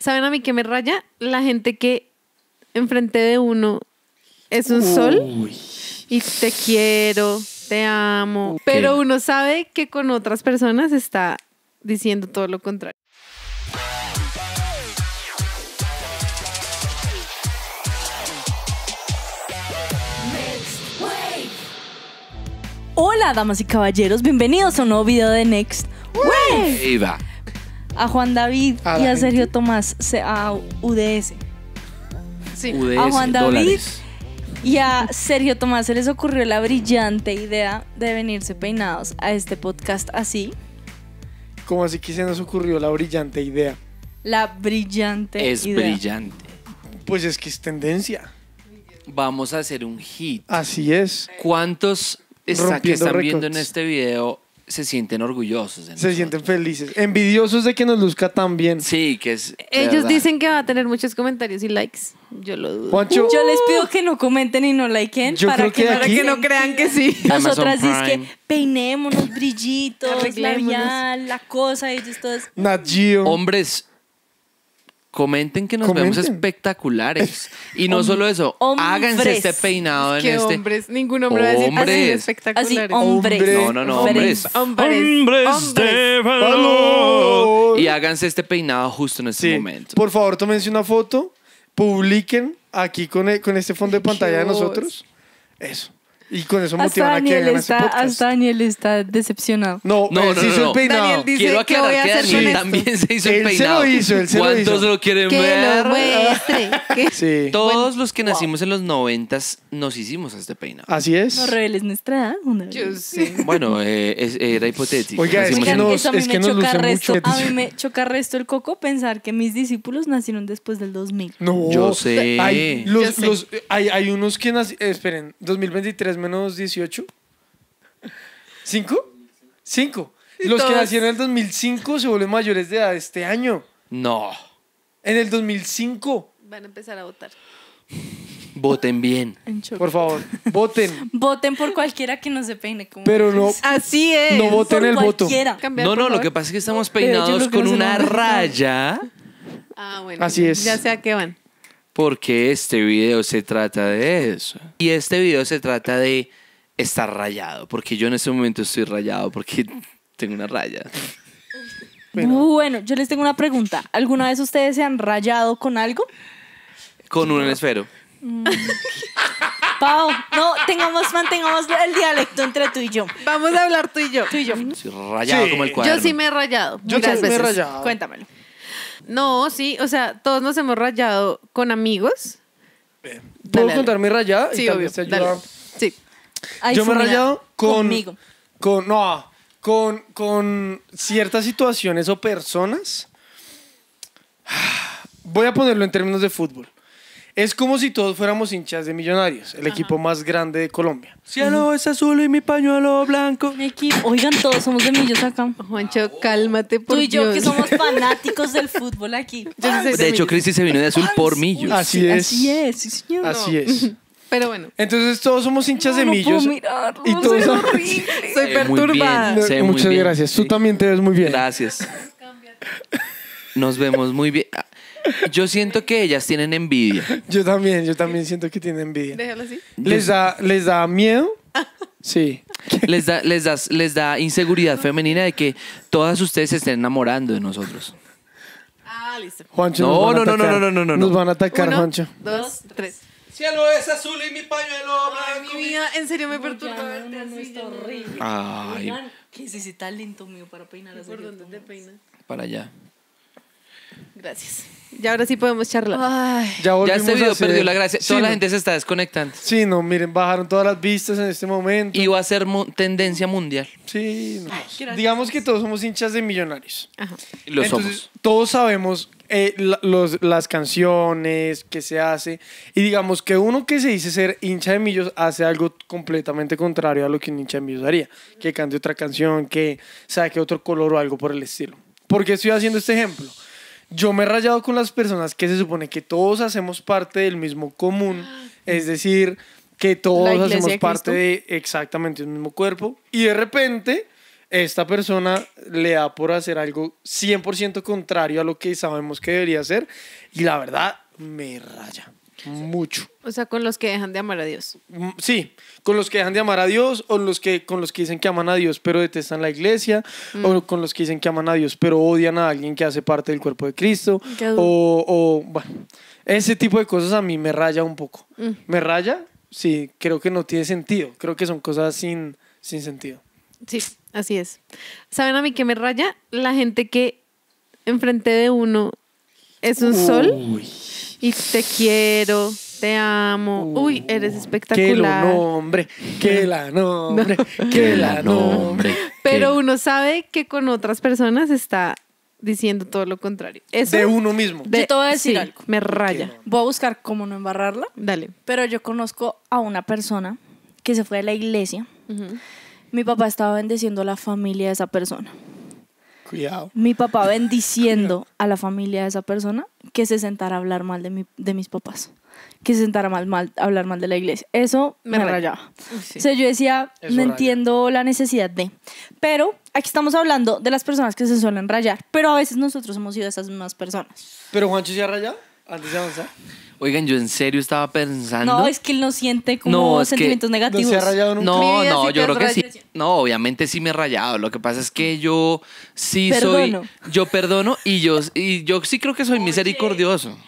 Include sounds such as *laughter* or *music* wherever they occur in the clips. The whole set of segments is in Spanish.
¿Saben a mí qué me raya? La gente que enfrente de uno es un sol y te quiero, te amo. Pero uno sabe que con otras personas está diciendo todo lo contrario. Hola, damas y caballeros, bienvenidos a un nuevo video de Next Way. Wave a Juan David y a Sergio Tomás, a UDS. Sí. a Juan David y a Sergio Tomás se les ocurrió la brillante idea de venirse peinados a este podcast así. como así que se nos ocurrió la brillante idea? La brillante es idea. Es brillante. Pues es que es tendencia. Vamos a hacer un hit. Así es. ¿Cuántos que están viendo en este video se sienten orgullosos. De se sienten felices, envidiosos de que nos luzca tan bien. Sí, que es... Ellos dicen que va a tener muchos comentarios y likes. Yo lo dudo. Yo les pido que no comenten y no liken para, que, no crean que sí. *laughs* Nosotras es que peinémonos, brillitos, labial, la cosa, ellos todos. Nat Hombres, Comenten que nos vemos espectaculares. Y no solo eso, háganse este peinado en este. hombres? Ningún hombre va a decir ah, así espectaculares. Así, hombres. No, no, no, hombres. Hombres, hombres. hombres de valor. Y háganse este peinado justo en este momento. Por favor, tómense una foto, publiquen aquí con, e, con este fondo de pantalla de nosotros. Eso. Y con eso motivan hasta a que Daniel este está, Hasta Daniel está decepcionado. No, no, eh, no, se hizo el peinado. Quiero que Daniel también se hizo el peinado. se lo ¿Cuántos lo quieren ver? *laughs* Sí. Todos los que nacimos en los noventas nos hicimos este peinado. Así No es. reveles nuestra edad. una vez. Bueno, eh, era hipotético. Oiga, es que a mí me choca luce resto. A mí me el coco pensar que mis discípulos nacieron después del 2000. No. Yo sé. Hay, hay, unos que nacieron esperen, 2023 menos 18? ¿Cinco? 5 Los que nacieron en el 2005 se vuelven mayores de edad este año. No. En el 2005. Van a empezar a votar. Voten bien. *laughs* Por favor, voten. voten por cualquiera que no se peine. Como Pero no. Así es. No voten el voto. no, no, lo que pasa es que estamos peinados con una raya. Ah, bueno. Así es. Ya sea que van porque este video se trata de eso. Y este video se trata de estar rayado, porque yo en este momento estoy rayado, porque *laughs* tengo una raya. Bueno. yo les tengo una pregunta. ¿Alguna vez ustedes se han rayado con algo? Con un esfero. Mm. Pau, no, tengamos, mantengamos el dialecto entre tú y yo. Vamos a hablar tú y yo. Tú y yo. rayado como el cuadro. Yo sí me he rayado. Yo muchas veces. rayado. Cuéntamelo. No, sí, o sea, todos nos hemos rayado con amigos. ¿Puedo contar mi rayada? Sí, y obvio. Sí. Yo me he rayado con... Conmigo. no, con, con ciertas situaciones o personas. *sighs* Voy a ponerlo en términos de fútbol. Es como si todos fuéramos hinchas de Millonarios, el equipo más grande de Colombia. Cielo es azul y mi pañuelo blanco. equipo. Oigan, todos somos de Millos acá. Juancho, cálmate, por Tú y yo que somos *laughs* fanáticos del fútbol aquí. de hecho, Cristi se vino de azul por Millos. Así es. Así es, señor. Así es. Pero bueno. Entonces todos somos hinchas de Millos. No puedo y todos soy *laughs* perturban. muchas gracias. Tú también te ves muy bien. Gracias. Nos vemos muy bien. Yo siento que ellas tienen envidia. Yo también, yo también siento que tienen envidia. Déjalo así. ¿Les da, les da miedo? Sí. Les da, les, da, les da inseguridad femenina de que todas ustedes se estén enamorando de nosotros. Ah, listo. Juancho, No, no, no, no, no, no, no, Nos van a atacar, Juancho. dos, tres. Cielo es azul y mi pañuelo blanco. Mi vida, en serio me perturba verte así. está horrible. Ay, ¿qué es ese talento mío para peinar ¿Por dónde te peinas? para allá. Gracias. Ya ahora sí podemos charlar. ya, ya, este video perdió la gracia. toda la gente se está desconectando. Sí, no, miren, bajaron todas las vistas en este momento. Y va a ser tendencia mundial. Sí, no. Digamos que todos somos hinchas de millonarios. Ajá. Lo somos. Todos sabemos eh, los, las canciones que se hace. Y digamos que uno que se dice ser hincha de millos hace algo completamente contrario a lo que un hincha de millos haría. Que cante otra canción, que saque otro color o algo por el estilo. ¿Por qué estoy haciendo este ejemplo? Yo me he rayado con las personas que se supone que todos hacemos parte del mismo común, ah, es decir, que todos hacemos parte de exactamente el mismo cuerpo y de repente esta persona le da por hacer algo 100% contrario a lo que sabemos que debería hacer y la verdad me raya mucho. O sea, con los que dejan de amar a Dios. Mm, sí, con los que dejan de amar a Dios o los que, con los que dicen que aman a Dios pero detestan la iglesia mm. o con los que dicen que aman a Dios pero odian a alguien que hace parte del cuerpo de Cristo o, bueno, ese tipo de cosas a mí me raya un poco. Mm. ¿Me raya? Sí, creo que no tiene sentido. Creo que son cosas sin, sin sentido. Sí, así es. ¿Saben a mí qué me raya? La gente que enfrente de uno es un Uy. sol y te quiero, te amo. Uh, Uy, eres espectacular. Que la nombre, que la nombre, que la nombre. Pero uno sabe que con otras personas está diciendo todo lo contrario. de uno mismo. De, todo decir algo. Me raya. Voy a buscar cómo no embarrarla. Dale. Pero yo conozco a una persona que se fue de la iglesia. Mi papá estaba bendeciendo a la familia de esa persona. Mi papá *laughs* bendiciendo a la familia de esa persona que se sentara a hablar mal de, mi, de mis papás. Que se sentara mal, mal, a hablar mal de la iglesia. Eso me, rayaba. O sea, yo decía, me no entiendo la necesidad de. Pero aquí estamos hablando de las personas que se suelen rayar. Pero a veces nosotros hemos sido esas mismas personas. ¿Pero Juancho se ha rayado antes de avanzar? Oigan, yo en serio estaba pensando. No, es que él no siente como sentimientos negativos. No, se ha rayado nunca. No, no, yo creo que sí. No, obviamente sí me he rayado. Lo que pasa es que yo sí perdono. soy. Yo perdono y yo, y yo sí creo que soy misericordioso.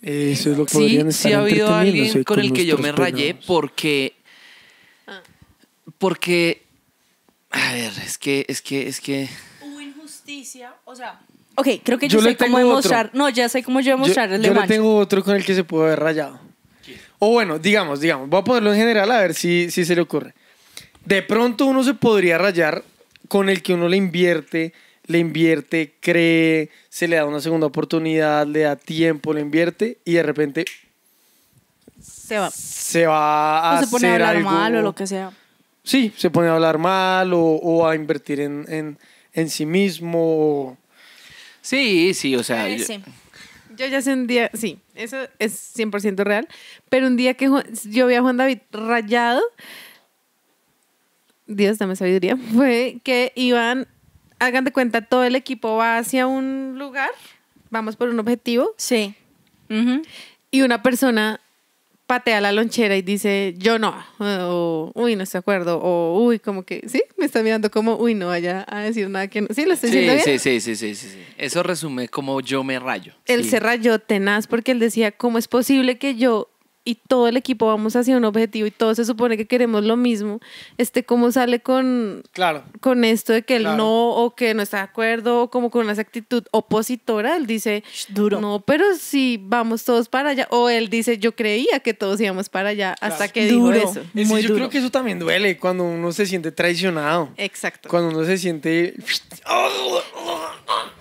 Eso es lo que sí, estar sí ha habido alguien con, el que yo me rayé porque. Ah. Porque. A ver, es que, es que, es que. Hubo injusticia, o sea Ok, creo que yo, sé cómo demostrar. No, ya sé cómo yo demostrar el de Yo le tengo otro con el que se puede haber rayado. O bueno, digamos, digamos, voy a ponerlo en general a ver si, si se le ocurre. De pronto uno se podría rayar con el que uno le invierte, le invierte, cree, se le da una segunda oportunidad, le da tiempo, le invierte y de repente se va. Se va a o se pone a hablar algo. mal o lo que sea. Sí, se pone a hablar mal o, a invertir en, en, en sí mismo. O, Sí, sí, o sea. yo... ya sé un día, sí, eso es 100% real, pero un día que yo vi a Juan David rayado, Dios, dame sabiduría, *laughs* fue que iban, hagan de cuenta, todo el equipo va hacia un lugar, vamos por un objetivo. Sí. Y una persona patea la lonchera y dice, yo no, o uy, no estoy acuerdo, o uy, como que, sí, me está mirando como, uy, no vaya a decir nada que no. Sí, lo estoy diciendo. Sí, sí, sí, sí, Eso resume como yo me rayo. Él se rayó tenaz porque él decía, ¿cómo es posible que yo y todo el equipo vamos hacia un objetivo y todos se supone que queremos lo mismo, este cómo sale con, con esto de que él no o que no está de acuerdo como con una actitud opositora, él dice, duro. No, pero si vamos todos para allá o él dice, yo creía que todos íbamos para allá hasta que dijo eso. yo creo que eso también duele cuando uno se siente traicionado. Exacto. Cuando uno se siente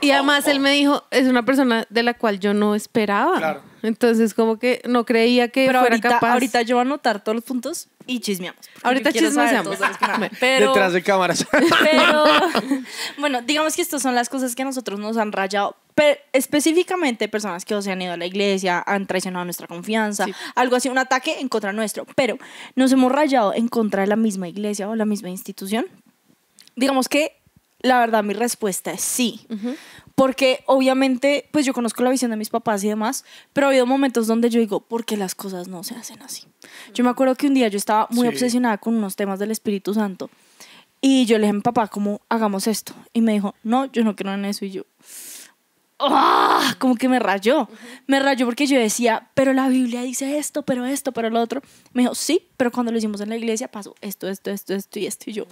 Y además él me dijo, es una persona de la cual yo no esperaba. Claro entonces, como que no creía que fuera ahorita, Ahorita yo voy a anotar todos los puntos y chismeamos. Ahorita chismeamos. Ah, Detrás de cámaras. *laughs* Pero, bueno, digamos que estas son las cosas que nosotros nos han rayado. Pero específicamente personas que se han ido a la iglesia, han traicionado nuestra confianza, algo así, un ataque en contra nuestro. Pero nos hemos rayado en contra de la misma iglesia o la misma institución. Digamos que la verdad mi respuesta es sí. Porque obviamente, pues yo conozco la visión de mis papás y demás, pero ha habido momentos donde yo digo, ¿por qué las cosas no se hacen así? Yo me acuerdo que un día yo estaba muy obsesionada con unos temas del Espíritu Santo y yo le dije a mi papá, ¿cómo hagamos esto? Y me dijo, no, yo no creo en eso. Y yo, ¡oh! como que me rayó. Me rayó porque yo decía, pero la Biblia dice esto, pero esto, pero lo otro. Me dijo, sí, pero cuando lo hicimos en la iglesia pasó esto, esto, esto, esto y esto. Y yo,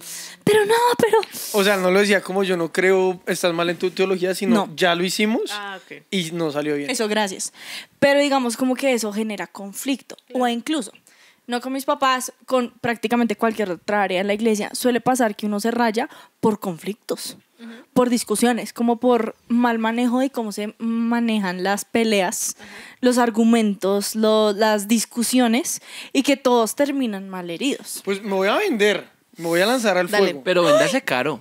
pero no, pero. O sea, no lo decía como yo no creo, estás mal en tu teología, sino ya lo hicimos ah, y no salió bien. Eso, gracias. Pero digamos como que eso genera conflicto. O incluso, no con mis papás, con prácticamente cualquier otra área en la iglesia, suele pasar que uno se raya por conflictos por discusiones, como por mal manejo de cómo se manejan las peleas, los argumentos, las discusiones y que todos terminan mal heridos. Pues me voy a vender, me voy a lanzar al fuego. Pero véndase caro.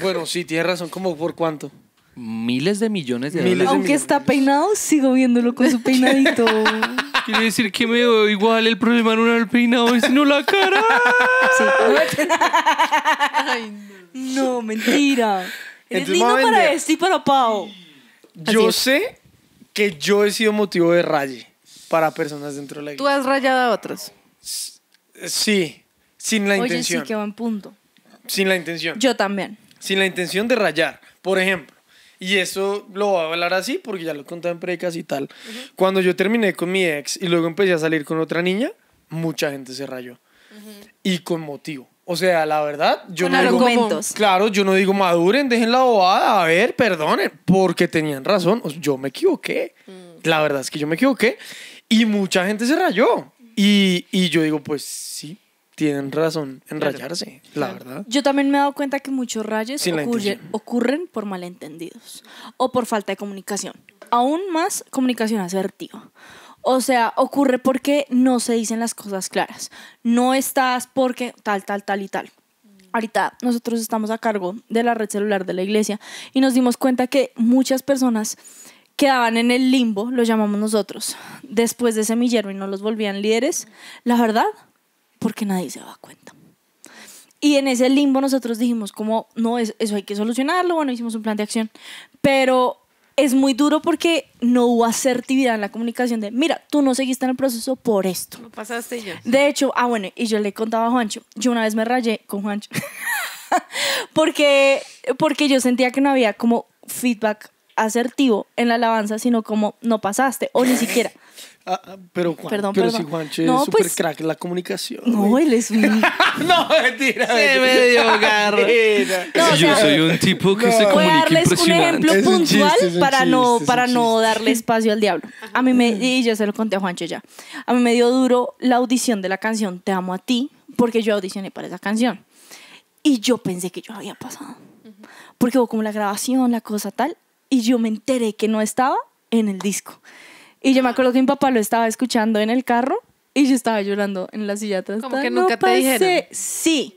Bueno, sí, tienes razón, como por cuánto. Miles de millones de dólares. Aunque está peinado, sigo viéndolo con su peinadito. *laughs* Quiere decir que me veo igual el problema no era el peinado, sino la cara. *laughs* Ay, no. no. mentira. Eres lindo para decir para Pau. Yo sé que yo he sido motivo de raye para personas dentro de la iglesia. ¿Tú has rayado a otros? Sí, sin la intención. Oye, sí que va en punto. Sin la intención. Yo también. Sin la intención de rayar. Por ejemplo, y eso lo voy a hablar así porque ya lo conté en predicas y tal. Cuando yo terminé con mi ex y luego empecé a salir con otra niña, mucha gente se rayó. Y con motivo. O sea, la verdad, yo no digo. Claro, yo no digo maduren, dejen la bobada, a ver, perdonen, porque tenían razón. O yo me equivoqué. Mm. La verdad es que yo me equivoqué y mucha gente se rayó. Y, y yo digo, pues sí, tienen razón en la verdad. Yo también me he dado cuenta que muchos rayes ocurren por malentendidos o por falta de comunicación. Aún más comunicación asertiva. O sea, ocurre porque no se dicen las cosas claras. No estás porque tal, tal, tal y tal. Ahorita nosotros estamos a cargo de la red celular de la iglesia y nos dimos cuenta que muchas personas quedaban en el limbo, lo llamamos nosotros, después de semillero y no los volvían líderes. La verdad, porque nadie se da cuenta. Y en ese limbo nosotros dijimos como, no, eso, hay que solucionarlo, bueno, hicimos un plan de acción, pero es muy duro porque no hubo asertividad en la comunicación de, mira, tú no seguiste en el proceso por esto. Lo pasaste yo. De hecho, ah, bueno, y yo le contaba a Juancho, yo una vez me rayé con Juancho, *laughs* porque, porque yo sentía que no había como feedback asertivo en la alabanza, sino como no pasaste o ni siquiera. Ah, ah, pero perdón, perdón. si Juancho es pues, súper crack en la comunicación. No, él es un... *laughs* no, mentira. Se me dio yo soy un tipo que se comunica Voy a darles un ejemplo puntual para, no, para no darle espacio al diablo. A mí me... Y yo se lo conté a Juancho ya. A mí me dio duro la audición de la canción Te amo a ti, porque yo audicioné para esa canción. Y yo pensé que yo había pasado. Porque hubo como la grabación, la cosa tal, y yo me enteré que no estaba en el disco. Y yo me acuerdo que mi papá lo estaba escuchando en el carro y yo estaba llorando en la silla Como que nunca te dijeron. Sí.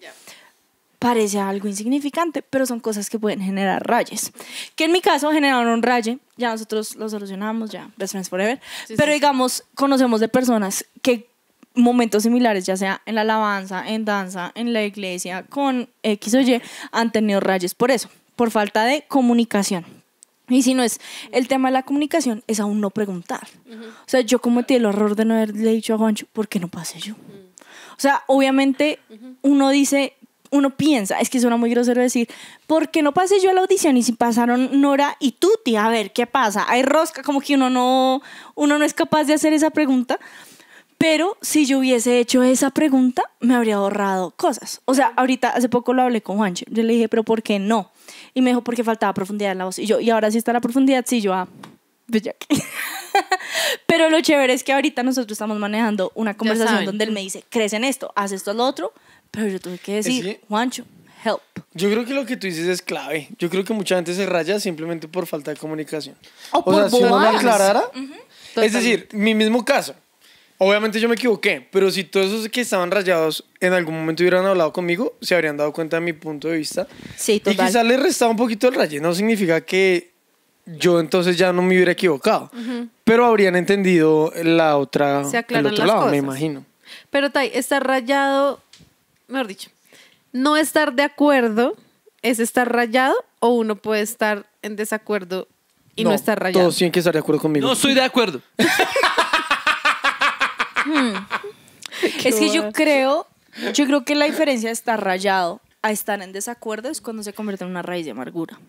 Parece algo insignificante, pero son cosas que pueden generar rayes. Que en mi caso generaron un raye, ya nosotros lo solucionamos, ya, Best Forever. pero digamos, conocemos de personas que momentos similares, ya sea en la alabanza, en danza, en la iglesia, con X o Y, han tenido rayes por eso, por falta de comunicación. Y si no es el tema de la comunicación, es aún no preguntar. O sea, yo cometí el horror de no haberle dicho a Juancho, ¿por qué no pasé yo? O sea, obviamente uno dice, uno piensa, es que suena muy grosero decir, ¿por qué no pasé yo a la audición? Y si pasaron Nora y Tuti, a ver, ¿qué pasa? Hay rosca, como que uno no, uno no es capaz de hacer esa pregunta. Pero si yo hubiese hecho esa pregunta, me habría ahorrado cosas. O sea, ahorita hace poco lo hablé con Juancho. Yo le dije, pero ¿por qué no? Y me dijo, porque faltaba profundidad en la voz. Y yo, y ahora sí está la profundidad, sí, yo, ah, pues *laughs* Pero lo chévere es que ahorita nosotros estamos manejando una conversación donde él me dice, crees en esto, haz esto, al otro. Pero yo tuve que decir, Juancho, help. Yo creo que lo que tú dices es clave. Yo creo que mucha gente se raya simplemente por falta de comunicación. o, por sea, aclarara. Es decir, mi mismo caso. Obviamente yo me equivoqué, pero si todos esos que estaban rayados en algún momento hubieran hablado conmigo, se habrían dado cuenta de mi punto de vista. Sí, total. Y quizá les restaba un poquito el raye. No significa que yo entonces ya no me hubiera equivocado, pero habrían entendido la otra, se el otro lado, me imagino. Pero Tai, estar rayado, mejor dicho, no estar de acuerdo es estar rayado o uno puede estar en desacuerdo y no, estar rayado. Todos tienen que estar de acuerdo conmigo. No estoy de acuerdo. *laughs* *laughs* es que yo creo, yo creo que la diferencia está rayado a estar en desacuerdo es cuando se convierte en una raíz de amargura.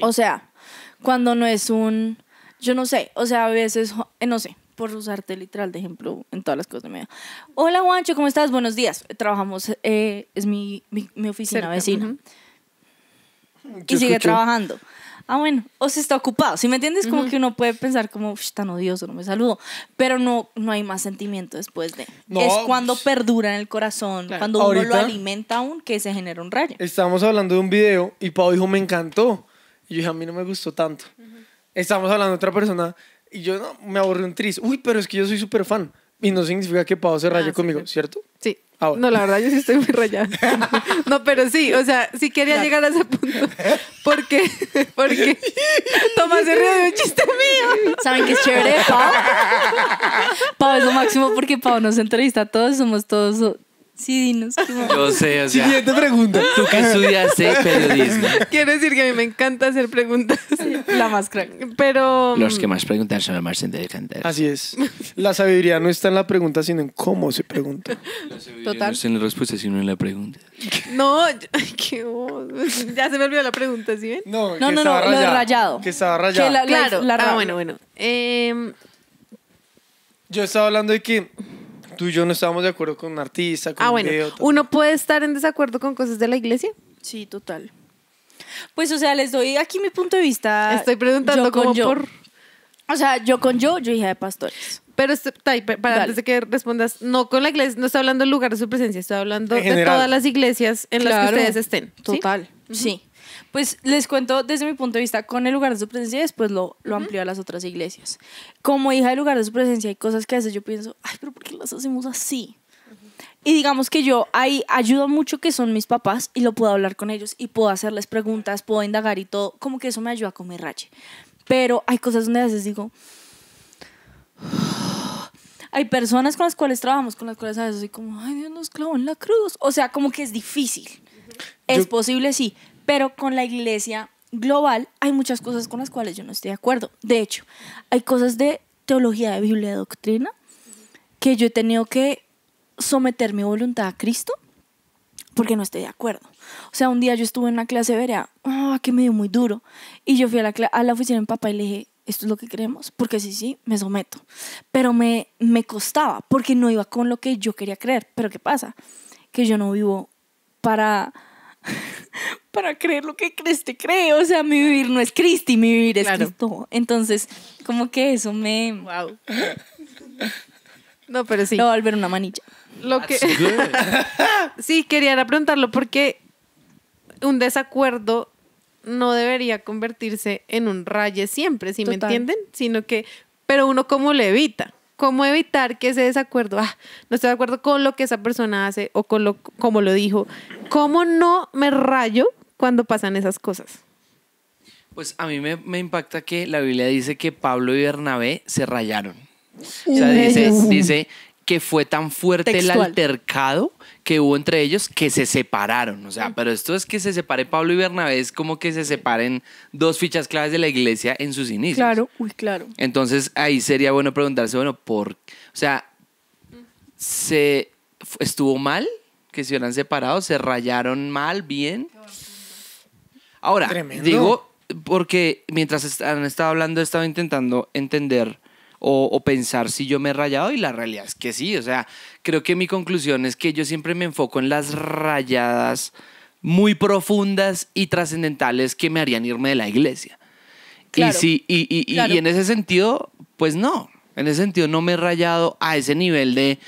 O sea, cuando no es un, yo no sé, o sea, a veces, eh, no sé, por usarte literal de ejemplo en todas las cosas de medio. Hola Juancho, ¿cómo estás? Buenos días. Trabajamos, eh, es mi, mi, oficina vecina. Y sigue trabajando ah, bueno, o se está ocupado. Si me entiendes, como que uno puede pensar como, tan odioso, no me saludo. Pero no, no hay más sentimiento después de. Es cuando pues, perdura en el corazón, cuando uno lo alimenta aún, que se genera un rayo. Estábamos hablando de un video y Pau dijo, me encantó. Y yo dije, a mí no me gustó tanto. Estábamos hablando de otra persona y yo me aburrí un tris. Uy, pero es que yo soy súper fan. Y no significa que Pau se raye ah, conmigo, ¿cierto? Sí. No, la verdad, yo sí estoy muy rayada. *laughs* No, pero sí, o sea, sí quería llegar a ese punto. ¿Por Porque, porque Tomás se ríe de un chiste mío. ¿Saben qué es chévere, Pau? *laughs* Pau es lo máximo porque Pau nos entrevista a todos, somos todos Sí, dinos. *laughs* Yo sé, o sea. Siguiente pregunta. Tú que estudiaste *laughs* periodismo. Quiero decir que a mí me encanta hacer preguntas. La más crack. Pero. Los que mm, más preguntan son los más inteligentes. Así es. La sabiduría no está en la pregunta, sino en cómo se pregunta. La sabiduría Total. no está en la respuesta, sino en la pregunta. No, qué Ya se me olvidó la pregunta, ¿sí ven? No, no, no, lo de rayado. Que estaba rayado. claro. ah, bueno, bueno. Em, yo estaba hablando de que tú y yo no estábamos de acuerdo con un artista, con ah, bueno, ¿Uno puede estar en desacuerdo con cosas de la iglesia? Sí, total. Pues, o sea, les doy aquí mi punto de vista. Estoy preguntando con como yo. por... O sea, yo con yo, yo hija de pastores. Pero este, tai, para antes de que respondas, no con la iglesia, no estoy hablando del lugar de su presencia, estoy hablando de todas las iglesias en las que ustedes estén. Total. sí. Pues les cuento desde mi punto de vista con el lugar de su presencia y después lo, lo amplió a las otras iglesias. Como hija del lugar de su presencia hay cosas que a veces yo pienso, ay, pero ¿por qué las hacemos así? Y digamos que yo ahí ayudo mucho que son mis papás y lo puedo hablar con ellos y puedo hacerles preguntas, puedo indagar y todo, como que eso me ayuda a comer rache. Pero hay cosas donde a veces digo, *sighs* hay personas con las cuales trabajamos, con las cuales a veces como, ay Dios nos clavó en la cruz. O sea, como que es difícil. Es posible, sí, pero con la iglesia global hay muchas cosas con las cuales yo no estoy de acuerdo. De hecho, hay cosas de teología, de Biblia, de doctrina, que yo he tenido que someter mi voluntad a Cristo porque no estoy de acuerdo. O sea, un día yo estuve en una clase de ah, que me dio muy duro. Y yo fui a la, a la oficina de mi papá y le dije, esto es lo que creemos porque sí, sí, me someto. Pero me, me costaba, porque no iba con lo que yo quería creer. Pero ¿qué pasa? Que yo no vivo para, *laughs* para creer lo que crees, te cree. O sea, mi vivir no es Cristi, mi vivir es Cristo. Entonces, como que eso me. Wow. No, pero sí. no va a volver una manilla. Lo ah, que. *laughs* sí, quería preguntarlo porque un desacuerdo no debería convertirse en un raye siempre, si me entienden? Sino que. Pero uno, ¿cómo le evita? cómo evitar que ese desacuerdo, ah, no estoy de acuerdo con lo que esa persona hace o con lo como lo dijo, cómo no me rayo cuando pasan esas cosas? Pues a mí me, impacta que la Biblia dice que Pablo y Bernabé se rayaron. O sea, mm. *laughs* dice, que fue tan fuerte el altercado que hubo entre ellos que se separaron. O sea, mm. pero esto es que se separe Pablo y Bernabé, es como que se separen dos fichas claves de la iglesia en sus inicios. Claro, uy, claro. Entonces ahí sería bueno preguntarse, bueno, por. O sea, ¿se estuvo mal que se hubieran separado? ¿Se rayaron mal, bien? Ahora, digo, porque mientras han estado hablando, he estado intentando entender o, pensar si yo me he rayado y la realidad es que sí. O sea, creo que mi conclusión es que yo siempre me enfoco en las rayadas muy profundas y trascendentales que me harían irme de la iglesia. y, si, y, en ese sentido, pues no. En ese sentido no me he rayado a ese nivel de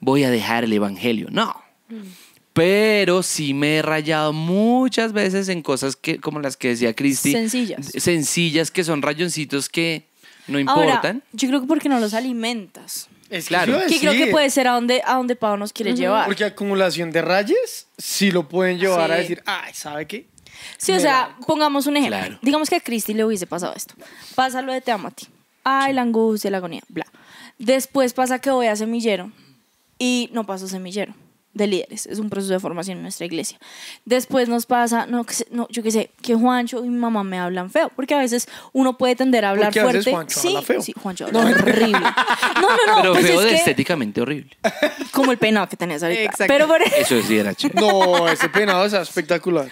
voy a dejar el evangelio. No. Mm. Pero sí me he rayado muchas veces en cosas que, como las que decía Cristi. Sencillas. Sencillas, que son rayoncitos que no importan. yo creo que porque no los alimentas. Es claro. Que, creo que puede ser a donde, a Pau nos quiere llevar. Porque acumulación de rayes sí lo pueden llevar a decir, ay, ¿sabe qué? Sí, o sea, pongamos un ejemplo. Digamos que a Cristi le hubiese pasado esto. Pasa lo de te amo a ti. Ay, la angustia, la agonía, bla. Después pasa que voy a semillero y no paso semillero de líderes, es un proceso de formación en nuestra iglesia. Después nos pasa, no, no yo qué sé, que Juancho y mi mamá me hablan feo, porque a veces uno puede tender a hablar fuerte. sí, sí, Juancho horrible. No, no, Pero pues feo es de estéticamente horrible. Como el peinado que tenías ahorita. Pero Eso es No, ese peinado es espectacular.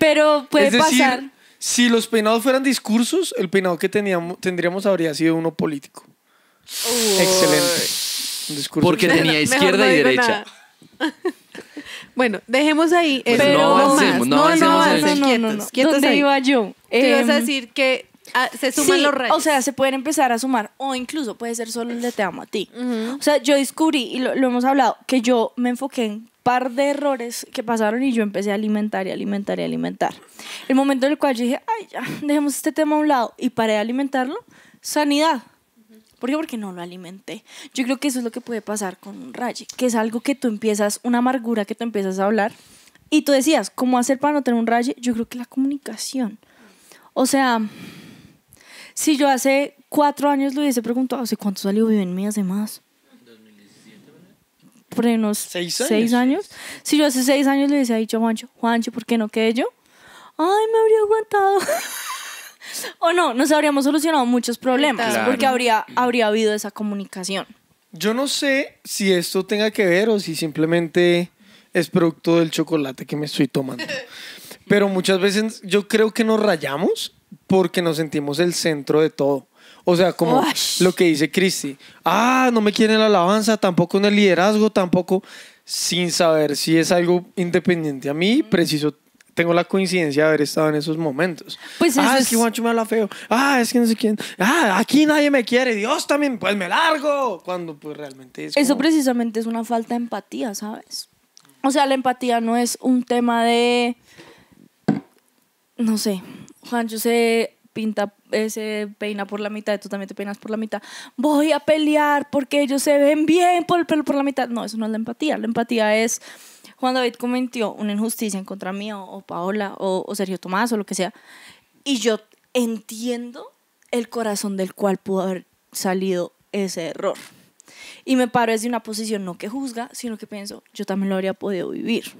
Pero puede pasar. Si los peinados fueran discursos, el peinado que teníamos, tendríamos habría sido uno político. Excelente. Porque tenía izquierda y derecha. *laughs* Bueno, dejemos ahí. Pues no no No, no, no, iba yo? Te ibas a em, decir que ah, se suman los rayos. O sea, se pueden empezar a sumar o incluso puede ser solo el de te amo a ti. O sea, yo descubrí, y lo, hemos hablado, que yo me enfoqué en par de errores que pasaron y yo empecé a alimentar y alimentar y alimentar. El momento en el cual yo dije, ay, ya, dejemos este tema a un lado y paré de alimentarlo, sanidad. ¿Por qué? Porque no lo alimenté. Yo creo que eso es lo que puede pasar con un raye, que es algo que tú empiezas, una amargura que tú empiezas a hablar. Y tú decías, ¿cómo hacer para no tener un raye? Yo creo que la comunicación. O sea, si yo hace cuatro años le hubiese preguntado, ¿hace cuánto salió vive en mí? Hace más. 2017, Por unos ¿Seis, años? Si yo hace seis años le hubiese dicho a Juancho, Juancho, ¿por qué no quedé yo? Ay, me habría aguantado. *laughs* *laughs* o no, nos habríamos solucionado muchos problemas porque habría, habría habido esa comunicación. Yo no sé si esto tenga que ver o si simplemente es producto del chocolate que me estoy tomando. *laughs* Pero muchas veces yo creo que nos rayamos porque nos sentimos el centro de todo. O sea, como lo que dice Cristi. Ah, no me quieren la alabanza, tampoco en el liderazgo, tampoco sin saber si es algo independiente a mí, preciso tengo la coincidencia de haber estado en esos momentos. Pues ah, es... que Juancho me habla feo. Ah, es que no sé quién. Ah, aquí nadie me quiere. Dios también, pues me largo. Cuando pues realmente es. Eso precisamente es una falta de empatía, ¿sabes? O sea, la empatía no es un tema de. No sé. Juancho se pinta, eh, peina por la mitad, tú también te peinas por la mitad. Voy a pelear porque ellos se ven bien por, pelo por la mitad. No, eso no es la empatía. La empatía es Juan David cometió una injusticia en contra mía o, Paola o, Sergio Tomás o lo que sea. Y yo entiendo el corazón del cual pudo haber salido ese error. Y me paro desde una posición no que juzga, sino que pienso, yo también lo habría podido vivir.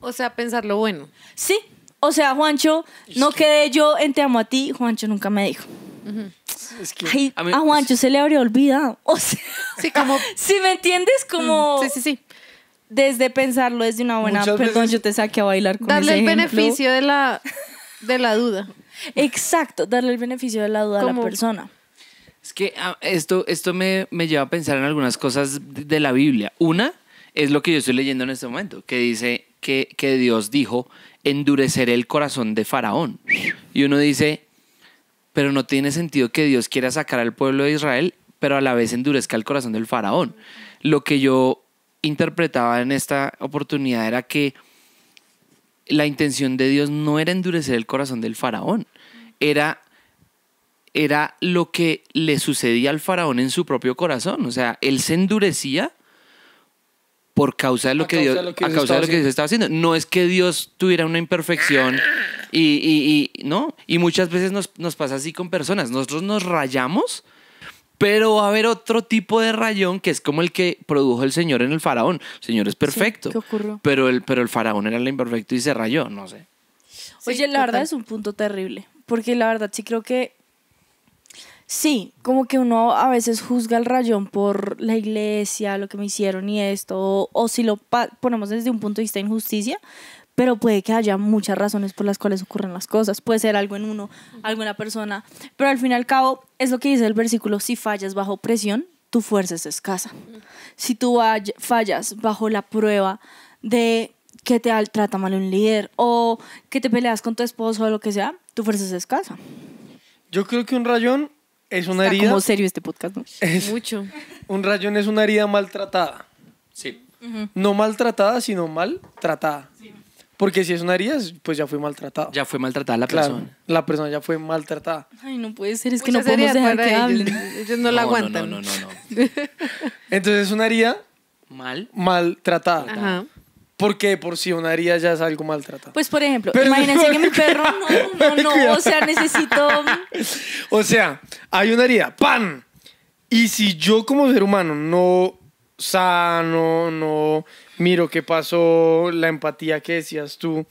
O sea, pensar lo bueno. Sí. O sea, Juancho, no quedé yo en te amo a ti, Juancho nunca me dijo. es que a, Juancho se le habría olvidado. *laughs* O sea, como... si *laughs* me entiendes, como... Mm, sí, sí, sí desde pensarlo desde una buena, perdón, yo te saqué a bailar con Darle el beneficio de la, de la duda. Exacto, darle el beneficio de la duda a la persona. Es que ah, esto, esto me, lleva a pensar en algunas cosas de- la Biblia. Una es lo que yo estoy leyendo en este momento, que dice que, que Dios dijo, endureceré el corazón de Faraón. Y uno dice, pero no tiene sentido que Dios quiera sacar al pueblo de Israel, pero a la vez endurezca el corazón del Faraón. Lo que yo interpretaba en esta oportunidad era que la intención de Dios no era endurecer el corazón del faraón, era, era lo que le sucedía al faraón en su propio corazón. O sea, él se endurecía por causa de lo, que, Dios, causa de lo que Dios estaba haciendo. No es que Dios tuviera una imperfección y, y no. Y muchas veces nos, nos, pasa así con personas. Nosotros nos rayamos pero va a haber otro tipo de rayón que es como el que produjo el Señor en el faraón. El señor es perfecto. pero el, pero el faraón era el imperfecto y se rayó, no sé. Oye, la verdad es un punto terrible. Porque la verdad sí creo que. Sí, como que uno a veces juzga el rayón por la iglesia, lo que me hicieron y esto, o, o si lo ponemos desde un punto de vista de injusticia, pero puede que haya muchas razones por las cuales ocurren las cosas. Puede ser algo en uno, alguna persona, pero al fin y al cabo es lo que dice el versículo, si fallas bajo presión, tu fuerza es escasa. Si tú fallas bajo la prueba de que te trata mal un líder o que te peleas con tu esposo o lo que sea, tu fuerza es escasa. Yo creo que un rayón es una Está herida. Como serio este podcast, Es, Mucho. Un rayón es una herida maltratada. Sí. No maltratada, sino maltratada. Sí. Porque si es una herida, pues ya fue maltratada. Ya fue maltratada la persona. La persona ya fue maltratada. Ay, no puede ser, es que no podemos dejar que ellos. *laughs* Ellos no, la aguantan. No, no, no, no. *laughs* Entonces es una herida mal maltratada. Ajá. qué? por si una herida ya es algo maltratado. Pues por ejemplo, imagínense que mi *laughs* perro no, no, no, o sea, necesito O sea, hay una herida, ¡pam! Y si yo como ser humano no sano, no miro qué pasó, la empatía que decías tú,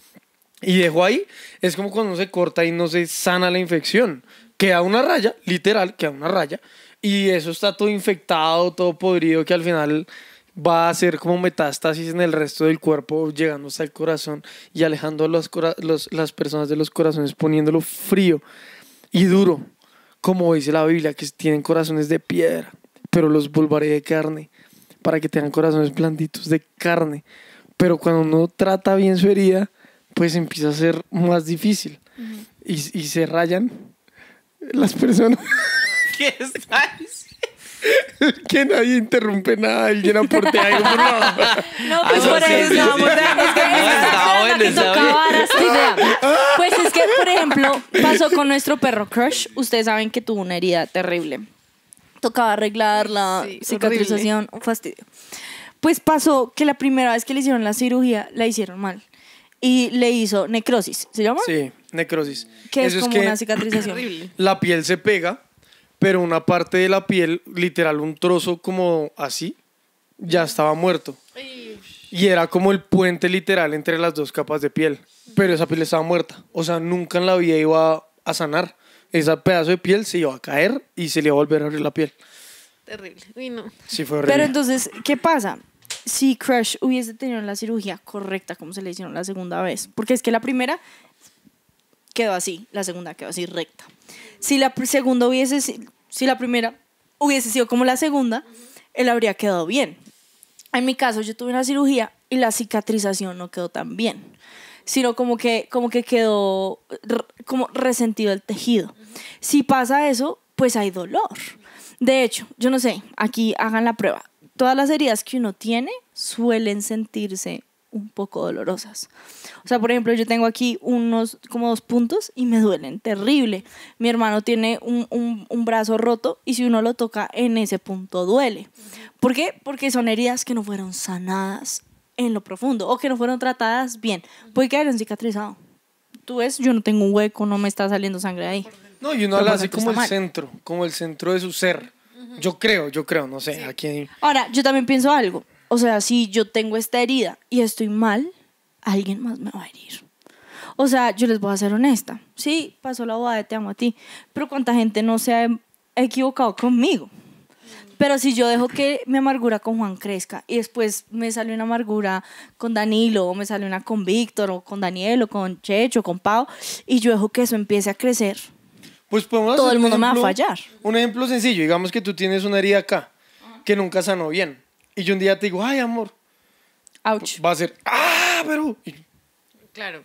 y dejo ahí, es como cuando se corta y no se sana la infección. Queda una raya, literal, queda una raya, y eso está todo infectado, todo podrido, que al final va a ser como metástasis en el resto del cuerpo, llegando hasta el corazón y alejando a las personas de los corazones, poniéndolo frío y duro, como dice la Biblia, que tienen corazones de piedra, pero los volveré de carne para que tengan corazones blanditos de carne. Pero cuando uno trata bien su herida, pues empieza a ser más difícil. y, se rayan las personas. *laughs* ¿Qué estás? que nadie interrumpe nada, él llena algo, por No, ah, pues por eso estábamos Es que ah, Pues es que, por ejemplo, pasó con nuestro perro Crush. Ustedes saben que tuvo una herida terrible tocaba arreglar la cicatrización, un fastidio. Pues pasó que la primera vez que le hicieron la cirugía, la hicieron mal. Y le hizo necrosis, ¿se llama? Sí, necrosis. Que es como una cicatrización. *clears throat* la piel se pega, pero una parte de la piel, literal, un trozo como así, ya estaba muerto. Y era como el puente literal entre las dos capas de piel. Pero esa piel estaba muerta. O sea, nunca en la vida iba a sanar ese pedazo de piel se iba a caer y se le iba a volver a abrir la piel. Terrible. Uy, no. Sí, fue horrible. Pero entonces, ¿qué pasa? Si Crush hubiese tenido la cirugía correcta, como se le hicieron la segunda vez, porque es que la primera quedó así, la segunda quedó así recta. Si la segunda hubiese, si la primera hubiese sido como la segunda, él habría quedado bien. En mi caso, yo tuve una cirugía y la cicatrización no quedó tan bien sino como que, como que quedó como resentido el tejido. Si pasa eso, pues hay dolor. De hecho, yo no sé, aquí hagan la prueba. Todas las heridas que uno tiene suelen sentirse un poco dolorosas. O sea, por ejemplo, yo tengo aquí unos como dos puntos y me duelen terrible. Mi hermano tiene un, un, un, brazo roto y si uno lo toca en ese punto duele. ¿Por qué? Porque son heridas que no fueron sanadas en lo profundo o que no fueron tratadas bien, puede quedaron cicatrizado. Tú ves, yo no tengo un hueco, no me está saliendo sangre ahí. No, y uno habla así como el centro, como el centro de su ser. Yo creo, yo creo, no sé. Aquí... Ahora, yo también pienso algo. O sea, si yo tengo esta herida y estoy mal, alguien más me va a herir. O sea, yo les voy a ser honesta. Sí, pasó la boda de te amo a ti. Pero cuánta gente no se ha equivocado conmigo. Pero si yo dejo que mi amargura con Juan crezca y después me sale una amargura con Danilo, o me sale una con Víctor, o con Daniel, o con Checho, con Pau, y yo dejo que eso empiece a crecer, pues podemos todo el mundo me va a fallar. Un ejemplo sencillo, digamos que tú tienes una herida acá que nunca sanó bien y yo un día te digo, ay amor, va a ser, ah, pero... Claro,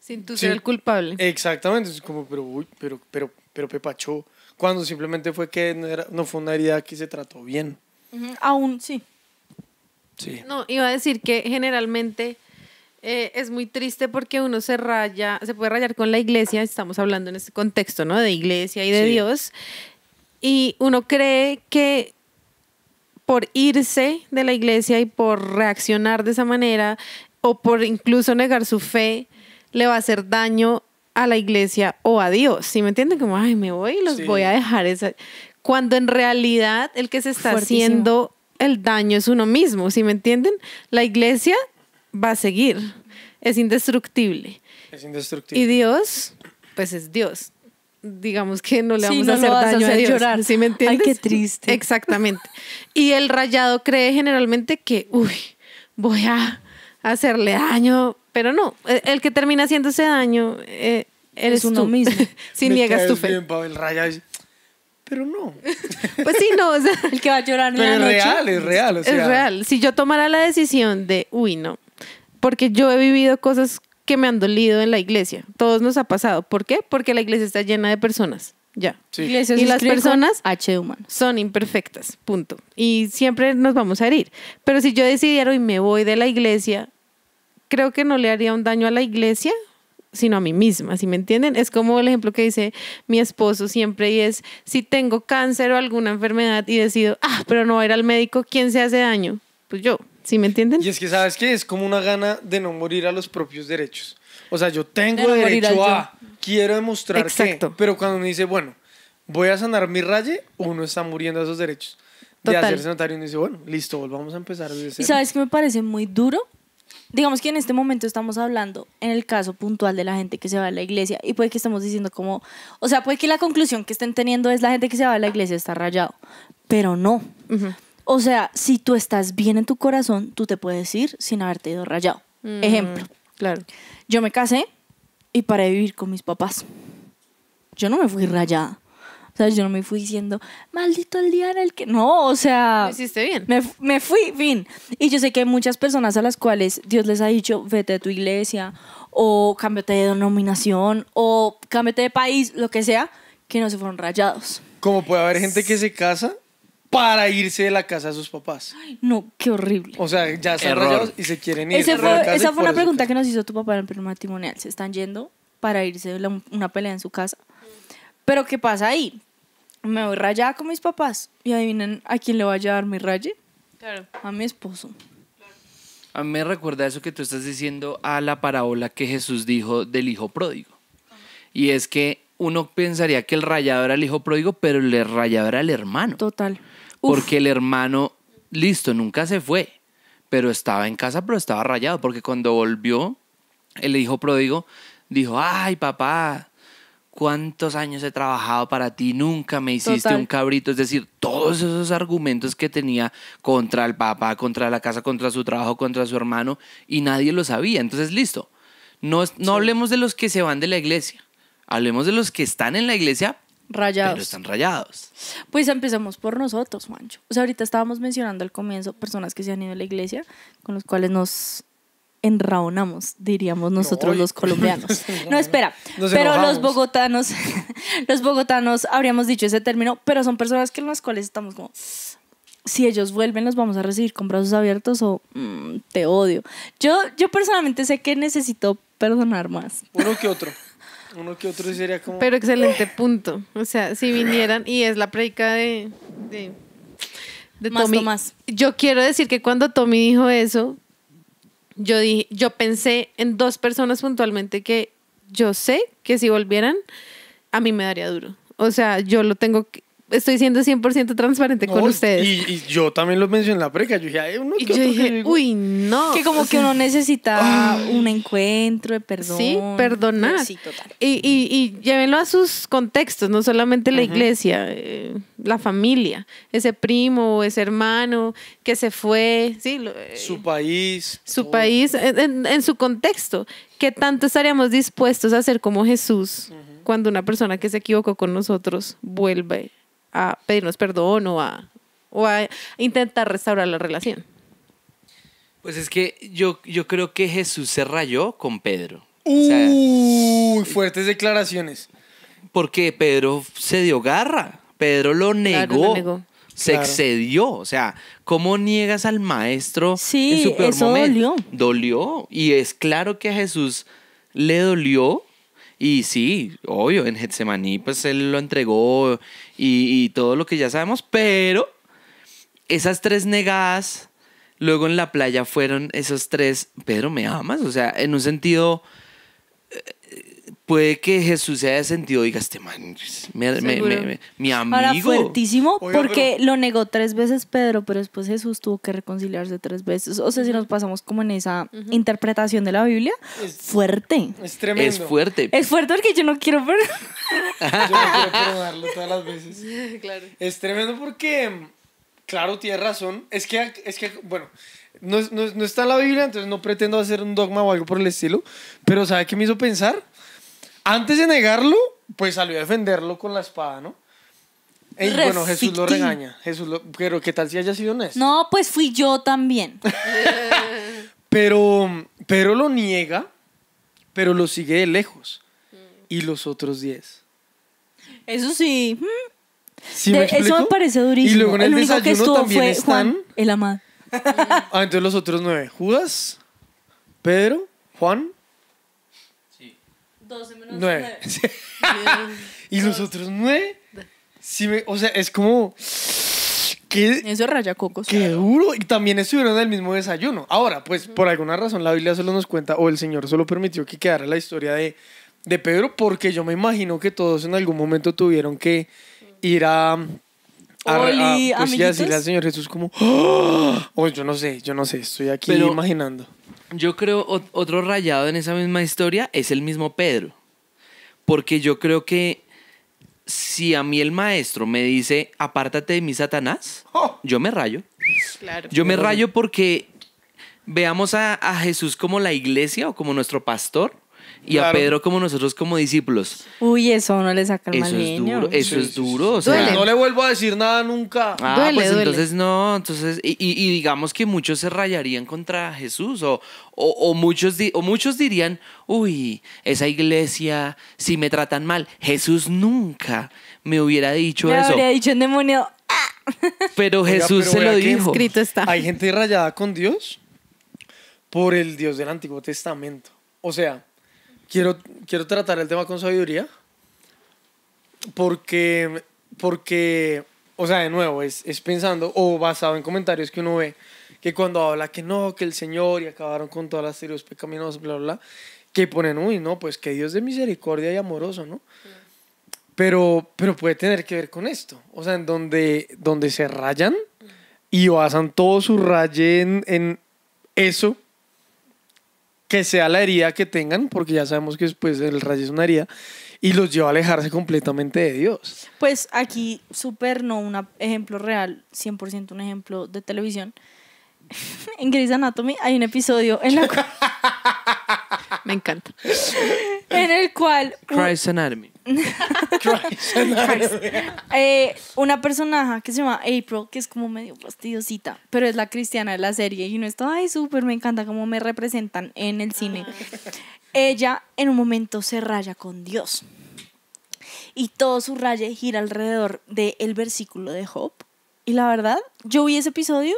sin tú ser el culpable. Exactamente, es como, pero, uy, pero, pero, pero, pero Pepacho, cuando simplemente fue que no, fue una herida que se trató bien. Aún sí. Sí. No, iba a decir que generalmente eh, es muy triste porque uno se raya, se puede rayar con la iglesia, estamos hablando en este contexto, ¿no? De iglesia y de Dios. Y uno cree que por irse de la iglesia y por reaccionar de esa manera o por incluso negar su fe, le va a hacer daño a la iglesia o a Dios. ¿Sí me entienden? Como, ay, me voy y los voy a dejar Cuando en realidad el que se está haciendo el daño es uno mismo. ¿Sí me entienden? La iglesia va a seguir. Es indestructible. Es indestructible. Y Dios, pues es Dios. Digamos que no le vamos a hacer daño a, Dios. Llorar. ¿Sí me entiendes? Ay, qué triste. Exactamente. Y el rayado cree generalmente que, uy, voy a hacerle daño pero no, e, el que termina haciendo haciéndose daño eh, eres es uno mismo. *laughs* si niegas tu fe. Pero no. *laughs* pues sí, no, el que va a llorar. en la es real, es real. es real. Si yo tomara la decisión de, uy, no, porque yo he vivido cosas que me han dolido en la iglesia. Todos nos ha pasado. ¿Por qué? Porque la iglesia está llena de personas. Ya. Sí. Y las personas H son imperfectas, punto. Y siempre nos vamos a herir. Pero si yo decidiera y me voy de la iglesia creo que no le haría un daño a la iglesia, sino a mí misma, si me entienden? Es como el ejemplo que dice mi esposo siempre y es, si tengo cáncer o alguna enfermedad y decido, ah, pero no ir al médico, ¿quién se hace daño? Pues yo, si me entienden? Y es que, ¿sabes qué? Es como una gana de no morir a los propios derechos. O sea, yo tengo derecho a, quiero demostrar que, pero cuando me dice, bueno, voy a sanar mi raye, uno está muriendo a esos derechos. De hacerse notario y uno dice, bueno, listo, volvamos a empezar. vivir. ¿Y sabes qué me parece muy duro? digamos que en este momento estamos hablando en el caso puntual de la gente que se va a la iglesia y puede que estemos diciendo como, o sea, puede que la conclusión que estén teniendo es la gente que se va a la iglesia está rayado, pero no. O sea, si tú estás bien en tu corazón, tú te puedes ir sin haberte ido rayado. Mm, Ejemplo. Claro. Yo me casé y para vivir con mis papás. Yo no me fui rayada. O sea, yo no me fui diciendo, maldito el día en el que. No, o sea. hiciste bien. Me, fui, fin. Y yo sé que hay muchas personas a las cuales Dios les ha dicho, vete de tu iglesia, o cámbiate de denominación, o cámbiate de país, lo que sea, que no se fueron rayados. Como puede haber gente que se casa para irse de la casa de sus papás. Ay, no, qué horrible. O sea, ya están rayados y se quieren ir. esa fue una pregunta que nos hizo tu papá en el primer matrimonial. ¿Se están yendo para irse de una pelea en su casa? Pero ¿qué pasa ahí? Me voy rayada con mis papás y adivinen a quién le voy a llevar mi raye. Claro. A mi esposo. A mí me recuerda eso que tú estás diciendo a la parábola que Jesús dijo del hijo pródigo. Y es que uno pensaría que el rayado era el hijo pródigo, pero el rayado era el hermano. Total. Porque el hermano, listo, nunca se fue, pero estaba en casa, pero estaba rayado, porque cuando volvió, el hijo pródigo dijo, ay papá, cuántos años he trabajado para ti, nunca me hiciste un cabrito. Es decir, todos esos argumentos que tenía contra el papá, contra la casa, contra su trabajo, contra su hermano, y nadie lo sabía. Entonces, listo. No, no hablemos de los que se van de la iglesia. Hablemos de los que están en la iglesia. Rayados. Pero están rayados. Pues empezamos por nosotros, Mancho. O sea, ahorita estábamos mencionando al comienzo personas que se han ido a la iglesia, con los cuales nos enraonamos, diríamos nosotros los colombianos. *laughs* No, espera, pero los bogotanos, *laughs* los bogotanos habríamos dicho ese término, pero son personas que en las cuales estamos como, si ellos vuelven, los vamos a recibir con brazos abiertos o mm, te odio. Yo, yo personalmente sé que necesito perdonar más. Uno que otro. Uno que otro sería como. Pero excelente punto. O sea, si vinieran, y es la predica de, de, Tommy. Más, Yo quiero decir que cuando Tommy dijo eso, yo yo pensé en dos personas puntualmente que yo sé que si volvieran, a mí me daría duro. O sea, yo lo tengo, que estoy siendo 100% transparente con ustedes. Y, yo también lo mencioné en la preca. Yo dije, y yo dije, uy, no. Que como que uno necesita un encuentro de perdón. Sí, perdonar. Y, y, llévenlo a sus contextos, no solamente la iglesia, eh, la familia, ese primo, ese hermano que se fue. Sí, eh, su país. Su país, en, su contexto. ¿Qué tanto estaríamos dispuestos a hacer como Jesús? cuando una persona que se equivocó con nosotros vuelve a pedirnos perdón o a, o a intentar restaurar la relación? Pues es que yo, yo creo que Jesús se rayó con Pedro. Uy, fuertes declaraciones. Porque Pedro se dio garra, Pedro lo negó. Se excedió, o sea, ¿cómo niegas al maestro sí, en su peor eso Dolió. Dolió. Y es claro que a Jesús le dolió. Y sí, obvio, en Getsemaní, pues él lo entregó y, todo lo que ya sabemos, pero esas tres negadas luego en la playa fueron esos tres, Pedro, ¿me amas? O sea, en un sentido puede que Jesús se haya sentido, diga, este man, me amigo. Ahora, fuertísimo, porque lo negó tres veces Pedro, pero después Jesús tuvo que reconciliarse tres veces. O sea, si nos pasamos como en esa interpretación de la Biblia, es, fuerte. Es tremendo. Es fuerte. Es fuerte porque yo no quiero *laughs* yo no quiero perdonarlo todas las veces. *laughs* claro. Es tremendo porque, claro, tiene razón. Es que, es que bueno... No, está en la Biblia, entonces no pretendo hacer un dogma o algo por el estilo, pero ¿sabe qué me hizo pensar? Antes de negarlo, pues salió a defenderlo con la espada, ¿no? Y bueno, Jesús lo regaña. Jesús Pero ¿qué tal si haya sido honesto? No, pues fui yo también. *laughs* pero, pero lo niega, pero lo sigue de lejos. Y los otros diez. Eso sí. eso me parece durísimo. Y luego en el, desayuno también fue están... Juan, el amado. ah, entonces los otros nueve. Judas, Pedro, Juan 12 9. *laughs* y los otros 9. Sí o sea, es como. ¿qué, Eso raya cocos. Qué Y también estuvieron en el mismo desayuno. Ahora, pues, por alguna razón la Biblia solo nos cuenta, o el Señor solo permitió que quedara la historia de, Pedro, porque yo me imagino que todos en algún momento tuvieron que ir a. pues, decirle al Señor Jesús como, ¡Ah!". o yo no sé, yo no sé, estoy aquí imaginando yo creo otro rayado en esa misma historia es el mismo Pedro. Porque yo creo que si a mí el maestro me dice, apártate de mi Satanás, oh. yo me rayo. Claro. Yo me rayo porque veamos a Jesús como la iglesia o como nuestro pastor y a Pedro como nosotros como discípulos. Uy, eso no le saca el Eso es duro, eso es duro. no le vuelvo a decir nada nunca. Ah, pues entonces no, entonces, y, digamos que muchos se rayarían contra Jesús o, muchos, muchos dirían, uy, esa iglesia, si me tratan mal, Jesús nunca me hubiera dicho eso. Me dicho un demonio. Ah". *laughs* Pero Jesús se lo dijo. Hay gente rayada con Dios por el Dios del Antiguo Testamento. O sea, quiero, quiero tratar el tema con sabiduría porque, porque o sea, de nuevo, es, es pensando o basado en comentarios que uno ve que cuando habla que no, que el Señor y acabaron con todas las teorías pecaminosas, bla, bla, bla, que ponen, uy, no, pues que Dios de misericordia y amoroso, ¿no? Pero, pero puede tener que ver con esto, o sea, en donde, donde se rayan y basan todo su raye en, en eso que sea la herida que tengan, porque ya sabemos que después pues, el rayo es una herida, y los lleva a alejarse completamente de Dios. Pues aquí, súper no un ejemplo real, 100% un ejemplo de televisión. *laughs* en Grey's Anatomy hay un episodio en la cual... *laughs* Me encanta. *laughs* en el cual. Christ Anatomy. *laughs* Eh, una personaje que se llama April, que es como medio fastidiosita, pero es la cristiana de la serie y no está, ay, súper, me encanta cómo me representan en el cine. Ah. Ella en un momento se raya con Dios y todo su raye gira alrededor del versículo de Hope Y la verdad, yo vi ese episodio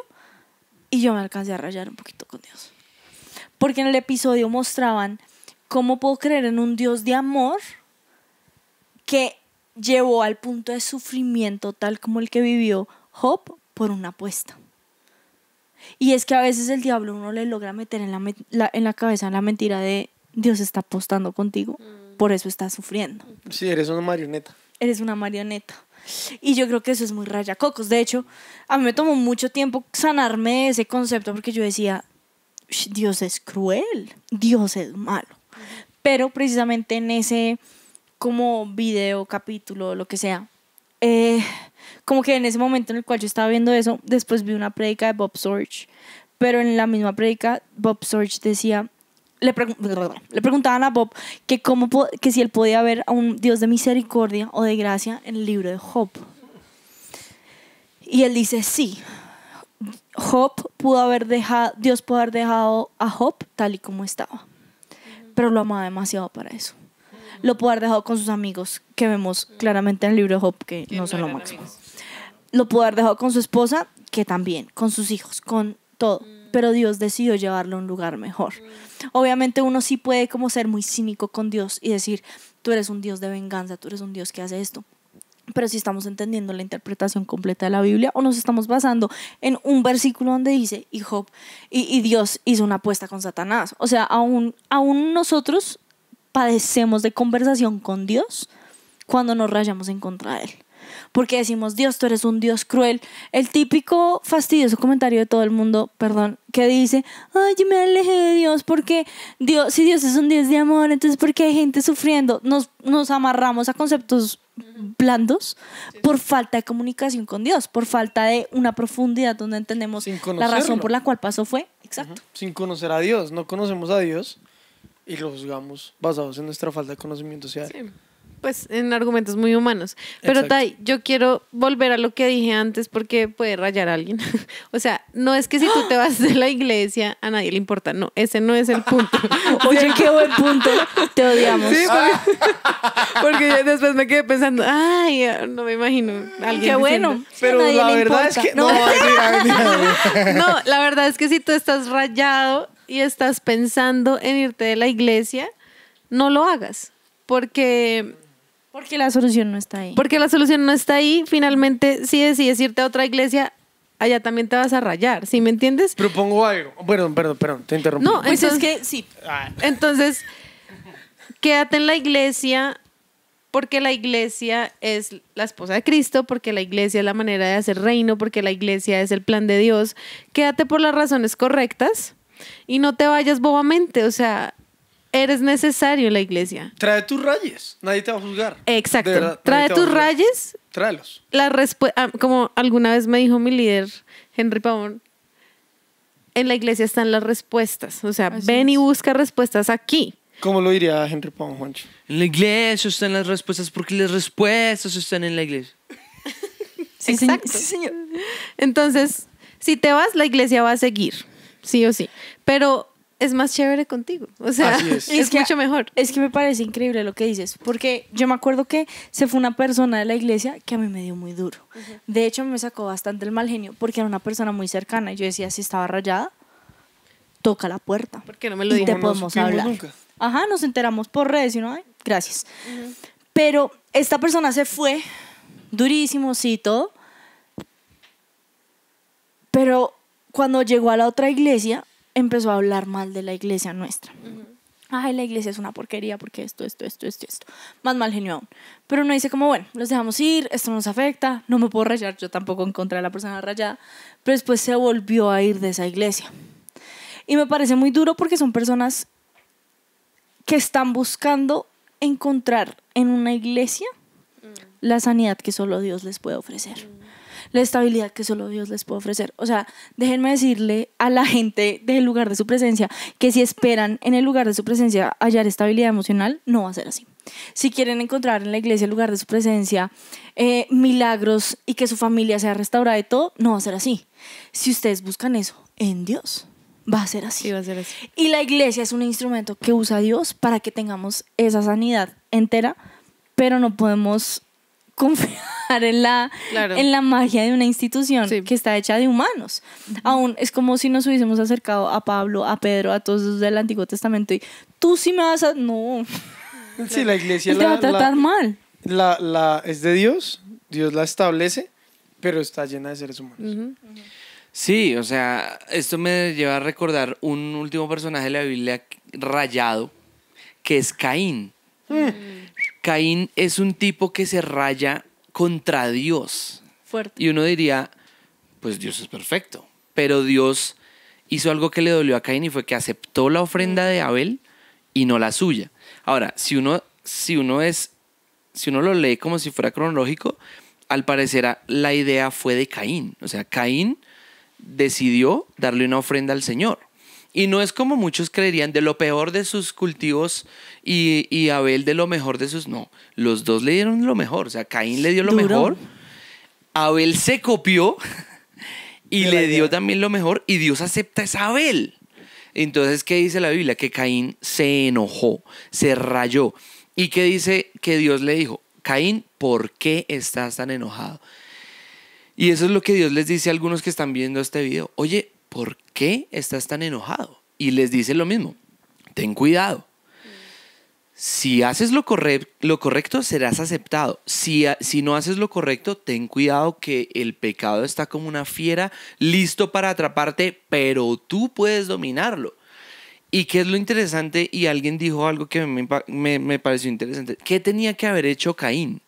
y yo me alcancé a rayar un poquito con Dios. Porque en el episodio mostraban cómo puedo creer en un Dios de amor que llevó al punto de sufrimiento tal como el que vivió Job por una apuesta. Y es que a veces el diablo uno le logra meter en la, en la cabeza la mentira de Dios está apostando contigo, mm. por eso está sufriendo. Sí, eres una marioneta. Eres una marioneta. Y yo creo que eso es muy rayacocos. De hecho, a mí me tomó mucho tiempo sanarme de ese concepto porque yo decía, Dios es cruel, Dios es malo. Pero precisamente en ese como video, capítulo, lo que sea, eh, como que en ese momento en el cual yo estaba viendo eso, después vi una predica de Bob Sorge, pero en la misma predica Bob Sorge decía, le, preguntaban a Bob que, cómo que si él podía ver a un Dios de misericordia o de gracia en el libro de Job. Y él dice, sí, Job pudo haber dejado, Dios pudo haber dejado a Job tal y como estaba, pero lo amaba demasiado para eso. Lo pudo haber dejado con sus amigos, que vemos claramente en el libro de Job que no son lo máximo. Lo pudo haber dejado con su esposa, que también, con sus hijos, con todo. Mm. Pero Dios decidió llevarlo a un lugar mejor. Mm. Obviamente uno sí puede como ser muy cínico con Dios y decir, tú eres un Dios de venganza, tú eres un Dios que hace esto pero si estamos entendiendo la interpretación completa de la Biblia o nos estamos basando en un versículo donde dice, y y Dios hizo una apuesta con Satanás. O sea, aún, aún nosotros padecemos de conversación con Dios cuando nos rayamos en contra de Él porque decimos, Dios, tú eres un Dios cruel. El típico fastidioso comentario de todo el mundo, perdón, que dice, ay, yo me alejé de Dios porque Dios, si Dios es un Dios de amor, entonces ¿por qué hay gente sufriendo, nos, amarramos a conceptos blandos por falta de comunicación con Dios, por falta de una profundidad donde entendemos la razón por la cual pasó fue, exacto. Sin conocer a Dios, no conocemos a Dios y lo juzgamos basados en nuestra falta de conocimiento. social pues en argumentos muy humanos. Pero Tai, yo quiero volver a lo que dije antes porque puede rayar a alguien. *laughs* o sea, no es que si tú te *gasps* vas de la iglesia a nadie le importa, no, ese no es el punto. *laughs* Oye, qué buen punto. Te odiamos. porque, ah. *laughs* después me quedé pensando, ay, no me imagino Qué bueno. pero la verdad es que no, la verdad es que si tú estás rayado y estás pensando en irte de la iglesia, no lo hagas, porque porque la solución no está ahí. Porque la solución no está ahí. Finalmente, si decides irte a otra iglesia, allá también te vas a rayar, ¿sí me entiendes? Propongo algo. Perdón, perdón, perdón, te interrumpo. No, pues es que sí. Ah. Entonces, quédate en la iglesia porque la iglesia es la esposa de Cristo, porque la iglesia es la manera de hacer reino, porque la iglesia es el plan de Dios. Quédate por las razones correctas y no te vayas bobamente, o sea, eres necesario la iglesia. Trae tus rayes, nadie te va a juzgar. Exacto. Trae tus rayes. Tráelos. La respuesta, ah, como alguna vez me dijo mi líder, Henry Pavón, en la iglesia están las respuestas. O sea, ven y busca respuestas aquí. ¿Cómo lo diría Henry Pavón, Juancho? En la iglesia están las respuestas porque las respuestas están en la iglesia. *laughs* Exacto. Entonces, si te vas, la iglesia va a seguir, sí o sí. Pero es más chévere contigo. O sea, es, *laughs* mucho mejor. Es que me parece increíble lo que dices, porque yo me acuerdo que se fue una persona de la iglesia que a mí me dio muy duro. De hecho, me sacó bastante el mal genio, porque era una persona muy cercana. Y yo decía, si estaba rayada, toca la puerta. Porque no me lo y te podemos hablar. Ajá, nos enteramos por redes no, hay gracias. Pero esta persona se fue, durísimo, sí, todo. Pero cuando llegó a la otra iglesia, empezó a hablar mal de la iglesia nuestra. Ay, la iglesia es una porquería porque esto, esto, esto, esto, esto. Más mal genio aún. Pero uno dice como, bueno, los dejamos ir, esto nos afecta, no me puedo rayar, yo tampoco en contra de la persona rayada. Pero después se volvió a ir de esa iglesia. Y me parece muy duro porque son personas que están buscando encontrar en una iglesia mm. la sanidad que solo Dios les puede ofrecer. Mm la estabilidad que solo Dios les puede ofrecer. O sea, déjenme decirle a la gente del lugar de su presencia que si esperan en el lugar de su presencia hallar estabilidad emocional, no va a ser así. Si quieren encontrar en la iglesia el lugar de su presencia, eh, milagros y que su familia sea restaurada de todo, no va a ser así. Si ustedes buscan eso en Dios, va a ser así. Y la iglesia es un instrumento que usa Dios para que tengamos esa sanidad entera, pero no podemos *laughs* confiar en la, en la magia de una institución que está hecha de humanos. Aún es como si nos hubiésemos acercado a Pablo, a Pedro, a todos los del Antiguo Testamento y tú sí me vas a... No. *laughs* Sí, la iglesia la, te va a tratar mal. La, es de Dios, Dios la establece, pero está llena de seres humanos. Sí, o sea, esto me lleva a recordar un último personaje de la Biblia rayado, que es Caín. Eh. Caín es un tipo que se raya contra Dios. Fuerte. Y uno diría, pues Dios es perfecto. Pero Dios hizo algo que le dolió a Caín y fue que aceptó la ofrenda de Abel y no la suya. Ahora, si uno, si uno es, si uno lo lee como si fuera cronológico, al parecer la idea fue de Caín. O sea, Caín decidió darle una ofrenda al Señor. Y no es como muchos creerían, de lo peor de sus cultivos y, y Abel de lo mejor de sus. No, los dos le dieron lo mejor. O sea, Caín le dio lo mejor. Abel se copió *laughs* y le dio también lo mejor. Y Dios acepta a Abel. Entonces, ¿qué dice la Biblia? Que Caín se enojó, se rayó. ¿Y qué dice que Dios le dijo? Caín, ¿por qué estás tan enojado? Y eso es lo que Dios les dice a algunos que están viendo este video. Oye, ¿por qué estás tan enojado? Y les dice lo mismo, ten cuidado. Si haces lo, correcto, serás aceptado. Si, si no haces lo correcto, ten cuidado que el pecado está como una fiera listo para atraparte, pero tú puedes dominarlo. ¿Y qué es lo interesante? Y alguien dijo algo que me, me pareció interesante. ¿Qué tenía que haber hecho Caín?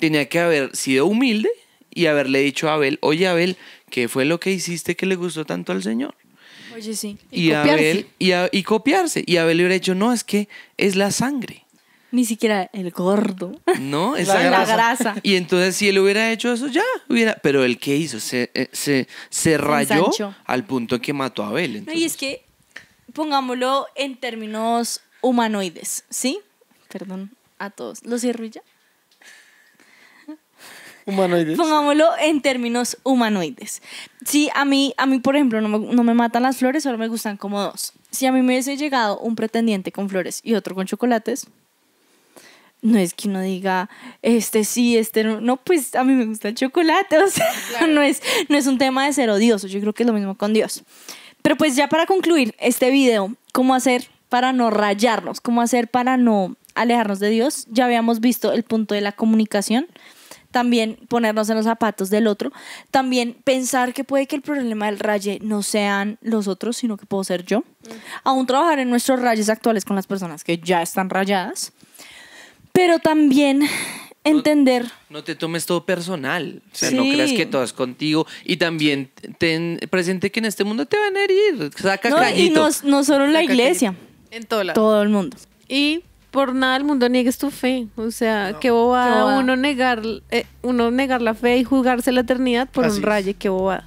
Tenía que haber sido humilde y haberle dicho a Abel, oye Abel, ¿Qué fue lo que hiciste que le gustó tanto al Señor? Oye, sí. Y, y y, copiarse. Y Abel hubiera dicho, no, es que es la sangre. Ni siquiera el gordo. No, *laughs* es la, la grasa. Y entonces si él hubiera hecho eso, ya hubiera... Pero él qué hizo? Eh, se, se, rayó al punto que mató a Abel. Entonces. No, y es que, pongámoslo en términos humanoides, ¿sí? Perdón a todos. ¿Lo cierro ya? humanoides. Pongámoslo en términos humanoides. Si a mí, a mí por ejemplo, no me, no me matan las flores, solo me gustan como dos. Si a mí me hubiese llegado un pretendiente con flores y otro con chocolates, no es que uno diga, este sí, este no, no pues a mí me gusta el chocolate, *laughs* no, es, no es un tema de ser odioso, yo creo que es lo mismo con Dios. Pero pues ya para concluir este video, ¿cómo hacer para no rayarnos? ¿Cómo hacer para no alejarnos de Dios? Ya habíamos visto el punto de la comunicación, también ponernos en los zapatos del otro, también pensar que puede que el problema del raye no sean los otros, sino que puedo ser yo. Mm. Aún trabajar en nuestros rayes actuales con las personas que ya están rayadas, pero también entender. No, te tomes todo personal. O sea, no creas que todo es contigo. Y también ten presente que en este mundo te van a herir. Saca no, Y no, solo en la iglesia. En todo, todo el mundo. Y por nada el mundo niegues tu fe. O sea, qué, bobada uno negar eh, uno negar la fe y jugarse la eternidad por un raye, qué bobada.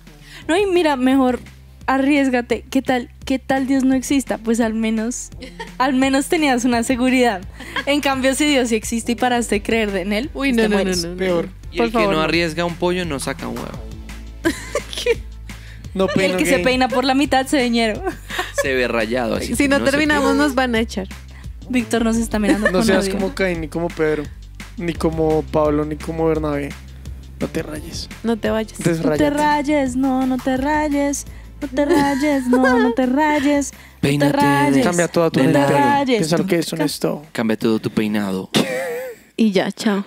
No, y mira, mejor arriesgate, ¿qué tal? ¿Qué tal Dios no exista? Pues al menos, al menos tenías una seguridad. En cambio, si Dios sí existe y paraste creer en él, uy, pues no, no, no, no, peor. Y el que no arriesga un pollo no saca un huevo. *laughs* No el que, se peina por la mitad se veñero. Se ve rayado. si no terminamos, nos van a echar. Víctor nos está mirando. *laughs* No seas como Cain, ni como Pedro, ni como Pablo, ni como Bernabé. No te rayes. No te vayas. No te rayes, no, no te rayes. No te rayes, no, no te rayes. No te rayes. Cambia toda tu peinado. Piensa que es honesto. Cambia todo tu peinado. y ya, chao.